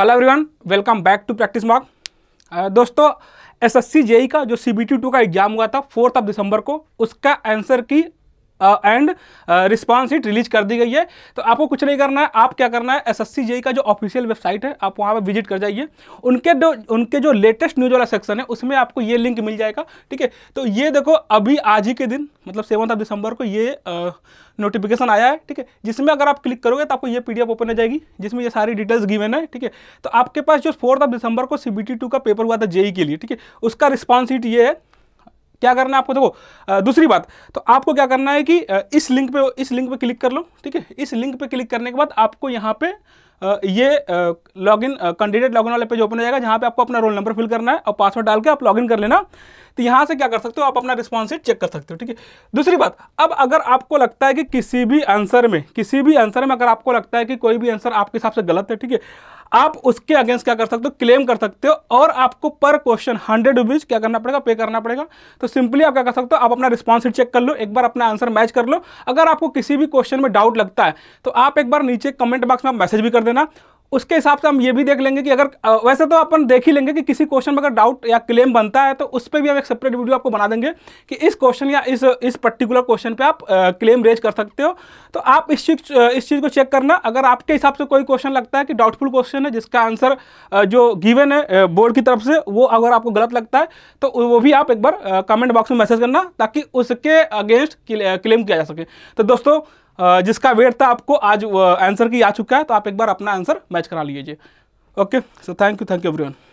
hello everyone welcome back to Practice Mock दोस्तों SSC JE e का जो C B T two का exam हुआ था फोर्थ ऑफ दिसंबर को उसका आंसर की एंड रिस्पॉन्स शीट रिलीज कर दी गई है तो आपको कुछ नहीं करना है आप क्या करना है एस एस का जो ऑफिशियल वेबसाइट है आप वहाँ पर विजिट कर जाइए उनके जो उनके जो लेटेस्ट न्यूज वाला सेक्शन है उसमें आपको ये लिंक मिल जाएगा ठीक है तो ये देखो अभी आज ही के दिन मतलब सेवन्थ ऑफ दिसंबर को ये नोटिफिकेशन आया है ठीक है जिसमें अगर आप क्लिक करोगे तो आपको ये पीडीएफ ओपन हो जाएगी जिसमें ये सारी डिटेल्स गिवन है ठीक है तो आपके पास जो फोर्थ ऑफ दिसंबर को सीबीटी टू का पेपर हुआ था जेई e के लिए ठीक है उसका रिस्पॉन्स शीट ये है क्या करना है आपको देखो दूसरी बात तो आपको क्या करना है कि इस लिंक पे इस लिंक पे क्लिक कर लो ठीक है इस लिंक पे क्लिक करने के बाद आपको यहाँ पे ये लॉगिन कैंडिडेट लॉगिन वाले पेज ओपन हो जाएगा जहाँ पे आपको अपना रोल नंबर फिल करना है और पासवर्ड डाल के आप लॉगिन कर लेना तो यहाँ से क्या कर सकते हो आप अपना रिस्पॉन्स चेक कर सकते हो ठीक है दूसरी बात अब अगर आपको लगता है कि किसी भी आंसर में किसी भी आंसर में अगर आपको लगता है कि कोई भी आंसर आपके हिसाब से गलत है ठीक है आप उसके अगेंस्ट क्या कर सकते हो क्लेम कर सकते हो और आपको पर क्वेश्चन हंड्रेड रुपीज़ क्या करना पड़ेगा पे करना पड़ेगा तो सिंपली आप क्या कर सकते हो आप अपना रिस्पॉन्स चेक कर लो एक बार अपना आंसर मैच कर लो अगर आपको किसी भी क्वेश्चन में डाउट लगता है तो आप एक बार नीचे कमेंट बॉक्स में मैसेज भी कर देना उसके हिसाब से हम ये भी देख लेंगे कि अगर वैसे तो अपन देख ही लेंगे कि किसी क्वेश्चन में अगर डाउट या क्लेम बनता है तो उस पर भी हम एक सेपरेट वीडियो आपको बना देंगे कि इस क्वेश्चन या इस इस पर्टिकुलर क्वेश्चन पे आप क्लेम रेज कर सकते हो तो आप इस चीज इस चीज़ को चेक करना अगर आपके हिसाब से कोई क्वेश्चन लगता है कि डाउटफुल क्वेश्चन है जिसका आंसर जो गिवन है बोर्ड की तरफ से वो अगर आपको गलत लगता है तो वो भी आप एक बार कमेंट बॉक्स में मैसेज करना ताकि उसके अगेंस्ट क्लेम किया जा सके तो दोस्तों जिसका वेट था आपको आज आंसर की आ चुका है तो आप एक बार अपना आंसर मैच करा लीजिए okay so thank you thank you everyone